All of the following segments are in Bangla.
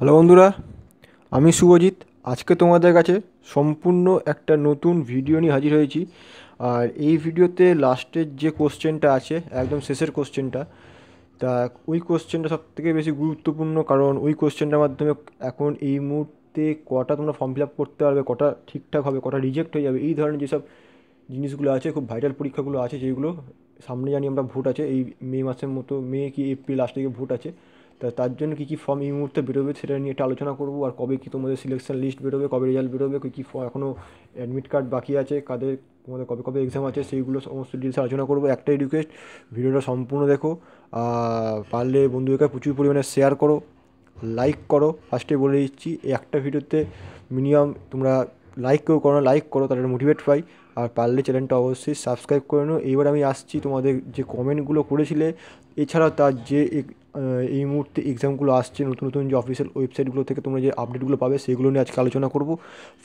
হ্যালো বন্ধুরা আমি শুভজিৎ আজকে তোমাদের কাছে সম্পূর্ণ একটা নতুন ভিডিও নিয়ে হাজির হয়েছি আর এই ভিডিওতে লাস্টের যে কোশ্চেনটা আছে একদম শেষের কোশ্চেনটা তা ওই কোশ্চেনটা সবথেকে বেশি গুরুত্বপূর্ণ কারণ ওই কোশ্চেনটার মাধ্যমে এখন এই মুহূর্তে কটা তোমরা ফর্ম ফিল আপ করতে পারবে কটা ঠিকঠাক হবে কটা রিজেক্ট হয়ে যাবে এই ধরনের যেসব জিনিসগুলো আছে খুব ভাইটাল পরীক্ষাগুলো আছে যেগুলো সামনে জানি আমরা ভোট আছে এই মে মাসের মতো মে কি এপ্রিল লাস্ট থেকে ভোট আছে তা তার জন্য কী কী ফর্ম এই মুহূর্তে বেরোবে সেটা নিয়ে একটা আলোচনা করবো আর কবে কী তোমাদের সিলেকশন লিস্ট বেরোবে কবে রেজাল্ট বেরোবে কী কী এখনও অ্যাডমিট কার্ড বাকি আছে কাদের তোমাদের কবে কবে এক্সাম আছে সেইগুলো সমস্ত ডিটেলস আলোচনা করবো একটাই রিকোয়েস্ট ভিডিওটা সম্পূর্ণ দেখো পারলে বন্ধুদেরকে প্রচুর পরিমাণে শেয়ার করো লাইক করো ফার্স্টে বলে দিচ্ছি একটা ভিডিওতে মিনিমাম তোমরা লাইক কেউ করো লাইক করো তাহলে মোটিভেট পাই আর পারলে চ্যানেলটা অবশ্যই সাবস্ক্রাইব করে নো এবার আমি আসছি তোমাদের যে কমেন্টগুলো করেছিলে এছাড়া তার যে এই মুহূর্তে এক্সামগুলো আসছে নতুন নতুন যে অফিসিয়াল ওয়েবসাইটগুলো থেকে তোমরা যে আপডেটগুলো পাবে সেগুলো নিয়ে আজকে আলোচনা করব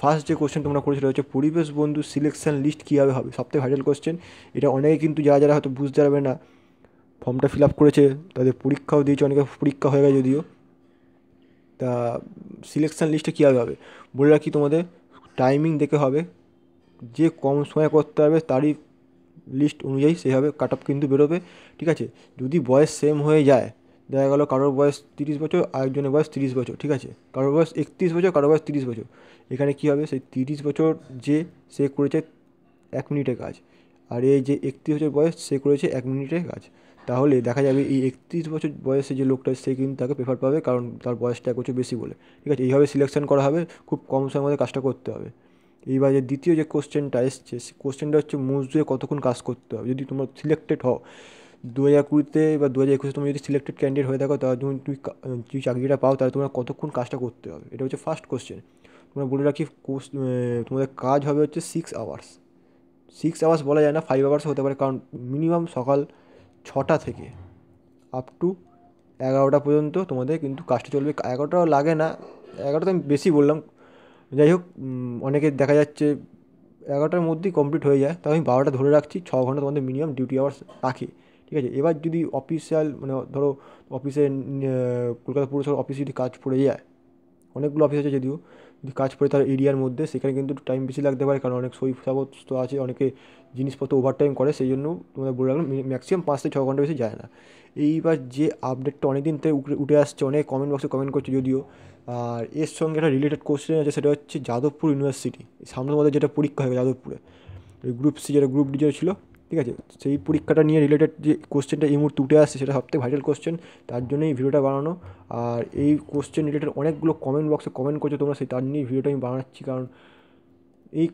ফার্স্ট যে কোশ্চেন তোমরা করেছো হচ্ছে পরিবেশ বন্ধু সিলেকশান লিস্ট কীভাবে হবে সবথেকে ভাইরাল কোশ্চেন এটা অনেকে কিন্তু যারা যারা হয়তো বুঝতে পারবে না ফর্মটা ফিল আপ করেছে তাদের পরীক্ষাও দিয়েছে অনেকে পরীক্ষা হয়ে গেছে যদিও তা সিলেকশান লিস্টে কীভাবে হবে বলে রাখি তোমাদের টাইমিং দেখে হবে যে কম সময় করতে হবে তারই লিস্ট অনুযায়ী সেভাবে কাট অফ কিন্তু বেরোবে ঠিক আছে যদি বয়স সেম হয়ে যায় দেখা গেল কারোর বয়স তিরিশ বছর আরেকজনের বয়স তিরিশ বছর ঠিক আছে কারোর বয়স একত্রিশ বছর কারোর বয়স তিরিশ বছর এখানে কী হবে সেই তিরিশ বছর যে সে করেছে এক মিনিটের কাজ আর এই যে একত্রিশ বছর বয়স সে করেছে এক মিনিটের কাজ তাহলে দেখা যাবে এই একত্রিশ বছর বয়সে যে লোকটা সে কিন্তু তাকে প্রেফার পাবে কারণ তার বয়সটা এক বছর বেশি বলে ঠিক আছে এইভাবে সিলেকশন করা হবে খুব কম সময়ের মধ্যে কাজটা করতে হবে এইবার যে দ্বিতীয় যে কোশ্চেনটা এসছে সে কোশ্চেনটা হচ্ছে মজদুরে কতক্ষণ কাজ করতে হবে যদি তোমরা সিলেক্টেড হও দু হাজার কুড়িতে বা দু হাজার একুশে তুমি যদি সিলেক্টেড ক্যান্ডিডেট হয়ে থাকো তাহলে তুমি তুমি যদি চাকরিটা পাও তাহলে তোমার কতক্ষণ কাজটা করতে হবে এটা হচ্ছে ফার্স্ট কোশ্চেন তোমরা বলে রাখি কোর্স তোমাদের কাজ হবে হচ্ছে সিক্স আওয়ার্স সিক্স আওয়ার্স বলা যায় না ফাইভ আওয়ার্স হতে পারে কারণ মিনিমাম সকাল ছটা থেকে আপ টু এগারোটা পর্যন্ত তোমাদের কিন্তু কাজটা চলবে এগারোটা লাগে না এগারোটা আমি বেশি বললাম যাই হোক অনেকে দেখা যাচ্ছে এগারোটার মধ্যেই কমপ্লিট হয়ে যায় তাও আমি বারোটা ধরে রাখছি ছ ঘন্টা তোমাদের মিনিমাম ডিউটি আওয়ার্স রাখি ঠিক আছে এবার যদি অফিসিয়াল মানে ধরো অফিসে কলকাতা পুরসভার অফিসে যদি কাজ পড়ে যায় অনেকগুলো অফিস আছে যদিও যদি কাজ পড়ে তার এরিয়ার মধ্যে সেখানে কিন্তু টাইম বেশি লাগতে পারে কারণ অনেক সই সাবস্ত আছে অনেকে জিনিসপত্র ওভারটাইম করে সেই জন্য তোমাদের বলে রাখলাম ম্যাক্সিমাম পাঁচ থেকে ছ ঘন্টা বেশি যায় না এইবার যে আপডেটটা অনেক দিন থেকে উঠে আসছে অনেক কমেন্ট বক্সে কমেন্ট করছে যদিও আর এর সঙ্গে একটা রিলেটেড কোশ্চেন আছে সেটা হচ্ছে যাদবপুর ইউনিভার্সিটি সামনের মধ্যে যেটা পরীক্ষা হয় যাদবপুরে গ্রুপ সি যেটা গ্রুপ ডি যেটা ছিল ঠিক আছে সেই পরীক্ষাটা নিয়ে রিলেটেড যে কোশ্চেনটা এই মুহূর্তে উঠে আসছে সেটা সবথেকে ভাইরাল কোশ্চেন তার জন্যই ভিডিওটা বানানো আর এই কোশ্চেন রিলেটেড অনেকগুলো কমেন্ট বক্সে কমেন্ট করছো তোমরা সেই তার নিয়েই ভিডিওটা আমি বানাচ্ছি কারণ এই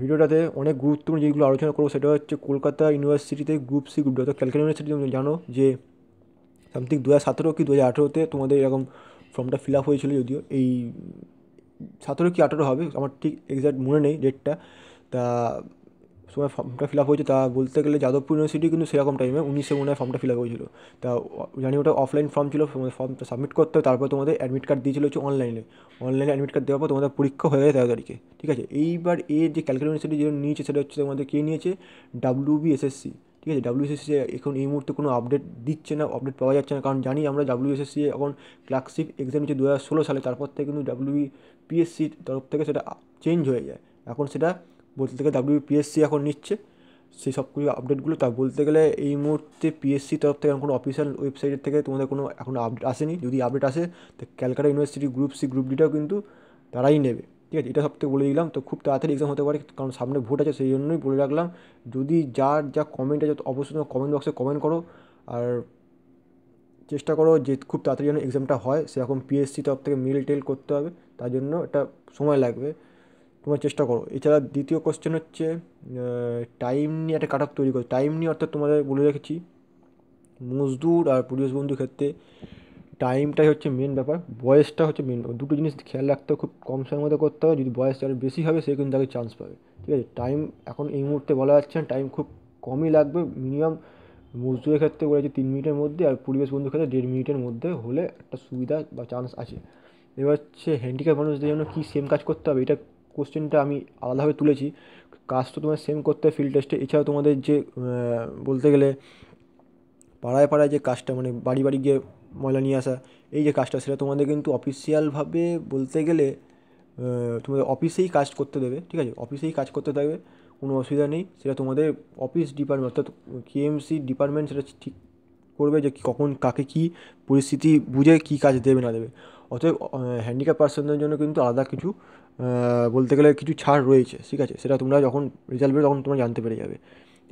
ভিডিওটাতে অনেক গুরুত্বপূর্ণ যেগুলো আলোচনা করবো সেটা হচ্ছে কলকাতা ইউনিভার্সিটিতে গ্রুপ সি গ্রুপ অর্থাৎ ক্যালকাটা ইউনিভার্সিটি তুমি জানো যে সামথিং দু হাজার সতেরো কি দু হাজার আঠেরোতে তোমাদের এরকম ফর্মটা ফিল আপ হয়েছিল যদিও এই সতেরো কি আঠেরো হবে আমার ঠিক এক্স্যাক্ট মনে নেই ডেটটা তা সময় ফর্মটা ফিল আপ হয়েছে তা বলতে গেলে যাদবপুর ইউনিভার্সিটি কিন্তু সেরকম টাইমে উনিশে মনে হয় ফর্মটা ফিল আপ হয়েছিল তা জানি ওটা অফলাইন ফর্ম ছিল ফর্মটা সাবমিট করতে হবে তারপর তোমাদের অ্যাডমিট কার্ড দিয়েছিল হচ্ছে অনলাইনে অনলাইনে অ্যাডমিট কার্ড দেওয়ার পর তোমাদের পরীক্ষা হয়ে গেছে তেরো তারিখে ঠিক আছে এইবার এর যে ক্যালকাটা ইউনিভার্সিটি যেটা নিয়েছে সেটা হচ্ছে তোমাদের কে নিয়েছে বিএসএসসি ঠিক আছে এসএসসি এখন এই মুহূর্তে কোনো আপডেট দিচ্ছে না আপডেট পাওয়া যাচ্ছে না কারণ জানি আমরা ডাব্লিউ এসএসসি এখন ক্লার্কশিপ এক্সাম হচ্ছে দু হাজার ষোলো সালে তারপর থেকে কিন্তু ডাব্লিউ পিএসসির তরফ থেকে সেটা চেঞ্জ হয়ে যায় এখন সেটা বলতে গেলে পিএসসি এখন নিচ্ছে সেই সব কিছু আপডেটগুলো তা বলতে গেলে এই মুহূর্তে পিএসসি তরফ থেকে কোনো অফিসিয়াল ওয়েবসাইটের থেকে তোমাদের কোনো এখনও আপডেট আসেনি যদি আপডেট আসে তো Calcutta university group C group ডিটাও কিন্তু তারাই নেবে ঠিক আছে এটা সবথেকে বলে দিলাম তো খুব তাড়াতাড়ি এক্সাম হতে পারে কারণ সামনে ভোট আছে সেই জন্যই বলে রাখলাম যদি যার যা কমেন্ট আছে অবশ্যই কমেন্ট বক্সে কমেন্ট করো আর চেষ্টা করো যে খুব তাড়াতাড়ি যেন এক্সামটা হয় সেরকম পিএসসি তরফ থেকে মেল টেল করতে হবে তার জন্য এটা সময় লাগবে তোমরা চেষ্টা করো এছাড়া দ্বিতীয় কোশ্চেন হচ্ছে টাইম নিয়ে একটা কাট তৈরি করো টাইম নিয়ে অর্থাৎ তোমাদের বলে রেখেছি মজদুর আর পরিবেশ বন্ধুর ক্ষেত্রে টাইমটাই হচ্ছে মেন ব্যাপার বয়সটা হচ্ছে মেন ব্যাপার দুটো জিনিস খেয়াল রাখতে হবে খুব কম সময়ের মধ্যে করতে হবে যদি বয়স আর বেশি হবে সে কিন্তু তাকে চান্স পাবে ঠিক আছে টাইম এখন এই মুহূর্তে বলা যাচ্ছে না টাইম খুব কমই লাগবে মিনিমাম মজদুরের ক্ষেত্রে বলেছে তিন মিনিটের মধ্যে আর পরিবেশ বন্ধুর ক্ষেত্রে দেড় মিনিটের মধ্যে হলে একটা সুবিধা বা চান্স আছে এবার হচ্ছে হ্যান্ডিক্যাপ মানুষদের জন্য কী সেম কাজ করতে হবে এটা কোশ্চেনটা আমি আলাদাভাবে তুলেছি কাজ তো তোমার সেম করতে ফিল্ড টেস্টে এছাড়াও তোমাদের যে বলতে গেলে পাড়ায় পাড়ায় যে কাজটা মানে বাড়ি বাড়ি গিয়ে ময়লা নিয়ে আসা এই যে কাজটা সেটা তোমাদের কিন্তু অফিসিয়ালভাবে বলতে গেলে তোমাদের অফিসেই কাজ করতে দেবে ঠিক আছে অফিসেই কাজ করতে থাকবে কোনো অসুবিধা নেই সেটা তোমাদের অফিস ডিপার্টমেন্ট অর্থাৎ কেএমসি ডিপার্টমেন্ট সেটা ঠিক করবে যে কখন কাকে কী পরিস্থিতি বুঝে কি কাজ দেবে না দেবে অতএব হ্যান্ডিক্যাপ পার্সনদের জন্য কিন্তু আলাদা কিছু বলতে গেলে কিছু ছাড় রয়েছে ঠিক আছে সেটা তোমরা যখন রেজাল্ট তখন তোমরা জানতে পেরে যাবে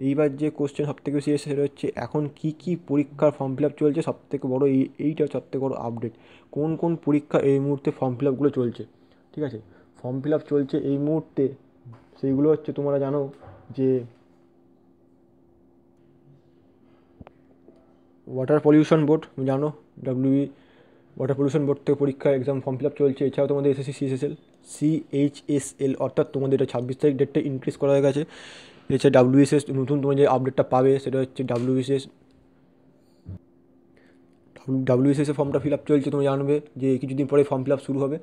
এইবার যে কোশ্চেন সবথেকে বেশি এসে সেটা হচ্ছে এখন কি কি পরীক্ষার ফর্ম ফিল আপ চলছে সবথেকে বড়ো এই এইটা সবথেকে বড়ো আপডেট কোন কোন পরীক্ষা এই মুহূর্তে ফর্ম ফিল আপগুলো চলছে ঠিক আছে ফর্ম ফিল আপ চলছে এই মুহূর্তে সেইগুলো হচ্ছে তোমরা জানো যে ওয়াটার পলিউশন বোর্ড জানো ডাব্লিউ ওয়াটার পলিউশন বোর্ড থেকে পরীক্ষা এক্সাম ফর্ম ফিল আপ চলছে এছাড়াও তোমাদের এসএসসি সিএসএসএল সিএইচএসএল অর্থাৎ তোমাদের এটা ছাব্বিশ তারিখ ডেটটা ইনক্রিজ করা হয়ে গেছে এছাড়া ডাব্লিউএসএস নতুন তোমার যে আপডেটটা পাবে সেটা হচ্ছে ডাব্লিউএসএস ডাব্লিউএসএস ফর্মটা ফিল আপ চলছে তোমরা জানবে যে কিছুদিন পরে ফর্ম ফিল আপ শুরু হবে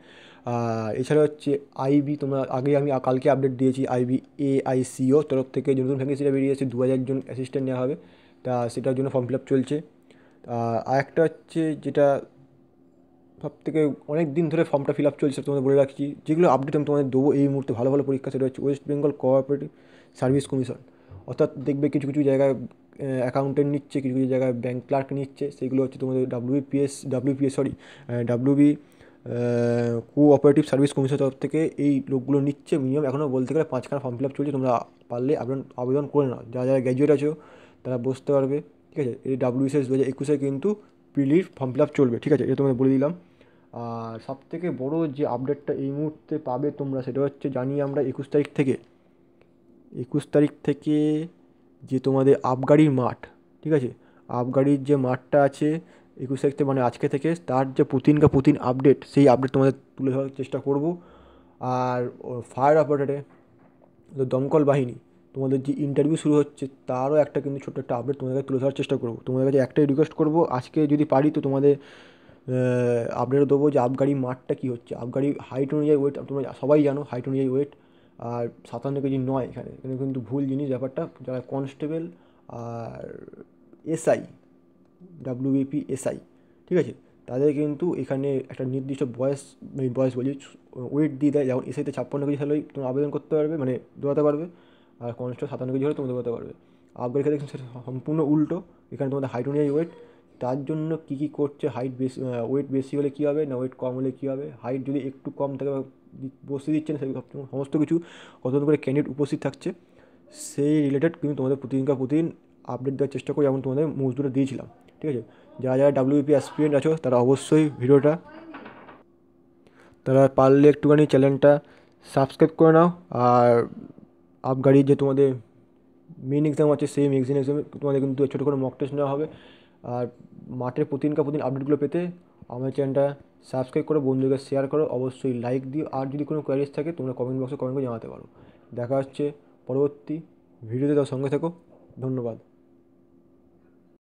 আর এছাড়া হচ্ছে আইবি তোমরা আগে আমি কালকে আপডেট দিয়েছি আইবি এআইসিও তরফ থেকে যে নতুন ভ্যাকেন্সিটা বেরিয়েছে দু হাজার জন অ্যাসিস্ট্যান্ট নেওয়া হবে তা সেটার জন্য ফর্ম ফিল আপ চলছে আর একটা হচ্ছে যেটা সব থেকে অনেক দিন ধরে ফর্মটা ফিল আপ চলছে তোমাদের বলে রাখছি যেগুলো আপডেট আমি তোমাদের দেবো এই মুহূর্তে ভালো ভালো পরীক্ষা সেটা হচ্ছে West Bengal cooperative service commission অর্থাৎ দেখবে কিছু কিছু জায়গায় অ্যাকাউন্টেন্ট নিচ্ছে কিছু কিছু জায়গায় ব্যাঙ্ক ক্লার্ক নিচ্ছে সেগুলো হচ্ছে তোমাদের WPS WPS sorry WB cooperative service commission তরফ থেকে এই লোকগুলো নিচ্ছে মিনিমাম এখনও বলতে গেলে পাঁচখানা ফর্ম ফিল আপ চলছে তোমরা পারলে আবেদন আবেদন করে নাও যারা যারা গ্র্যাজুয়েট আছো তারা বসতে পারবে ঠিক আছে এই ডাব্লিউএসএস দু হাজার একুশে কিন্তু প্রিলির ফর্ম ফিল আপ চলবে ঠিক আছে এটা তোমাদের বলে দিলাম আর সব থেকে বড়ো যে আপডেটটা এই মুহূর্তে পাবে তোমরা সেটা হচ্ছে জানি আমরা একুশ তারিখ থেকে একুশ তারিখ থেকে যে তোমাদের আবগাড়ির মাঠ ঠিক আছে আবগাড়ির যে মাঠটা আছে একুশ তারিখ থেকে মানে আজকে থেকে তার যে পুতিনকা পুতিন আপডেট সেই আপডেট তোমাদের তুলে ধরার চেষ্টা করব আর ফায়ার অপারেটারে দমকল বাহিনী তোমাদের যে ইন্টারভিউ শুরু হচ্ছে তারও একটা কিন্তু ছোট্ট একটা আপডেট তোমাদেরকে তুলে ধরার চেষ্টা করবো তোমাদের কাছে একটাই রিকোয়েস্ট করবো আজকে যদি পারি তো তোমাদের আপডেটও দেবো যে আবগাড়ি মাঠটা কী হচ্ছে আবগাড়ি হাইট অনুযায়ী ওয়েট তোমরা সবাই জানো হাইট অনুযায়ী ওয়েট আর সাতান্ন কেজি নয় এখানে এখানে কিন্তু ভুল জিনিস ব্যাপারটা যারা কনস্টেবল আর এসআই ডাব্লিউবিপি এসআই ঠিক আছে তাদের কিন্তু এখানে একটা নির্দিষ্ট বয়স মানে বয়স বলি ওয়েট দিয়ে দেয় যেমন এসআইতে ছাপ্পান্ন কেজি হলেই তুমি আবেদন করতে পারবে মানে দৌড়াতে পারবে আর কনস্টেবল সাতান্ন কেজি হলে তুমি দৌড়াতে পারবে আপগ্রেড ক্ষেত্রে কিন্তু সম্পূর্ণ উল্টো এখানে তোমাদের হাইট অনুযায়ী ওয়েট তার জন্য কী কী করছে হাইট বেশি ওয়েট বেশি হলে কী হবে না ওয়েট কম হলে কী হবে হাইট যদি একটু কম থাকে বসে দিচ্ছেন সে সমস্ত কিছু কতক্ষণ করে ক্যান্ডিডেট উপস্থিত থাকছে সেই রিলেটেড কিন্তু তোমাদের প্রতিদিনকার প্রতিদিন আপডেট দেওয়ার চেষ্টা করি যেমন তোমাদের মজদুরে দিয়েছিলাম ঠিক আছে যারা যারা ডাব্লিউপি অ্যাসপিরিয়েন্ট আছো তারা অবশ্যই ভিডিওটা তারা পারলে একটুখানি চ্যানেলটা সাবস্ক্রাইব করে নাও আর আপগাড়ির যে তোমাদের মেন এক্সাম আছে সেই মেন এক্সামে তোমাদের কিন্তু ছোটো করে মক টেস্ট নেওয়া হবে আর মাঠের প্রতিদিনকার প্রতিদিন আপডেটগুলো পেতে আমার চ্যানেলটা সাবস্ক্রাইব করো বন্ধুকে শেয়ার করো অবশ্যই লাইক দিও আর যদি কোনো কোয়ারিজ থাকে তোমরা কমেন্ট বক্সে কমেন্ট করে জানাতে পারো দেখা হচ্ছে পরবর্তী ভিডিওতে তার সঙ্গে থাকো ধন্যবাদ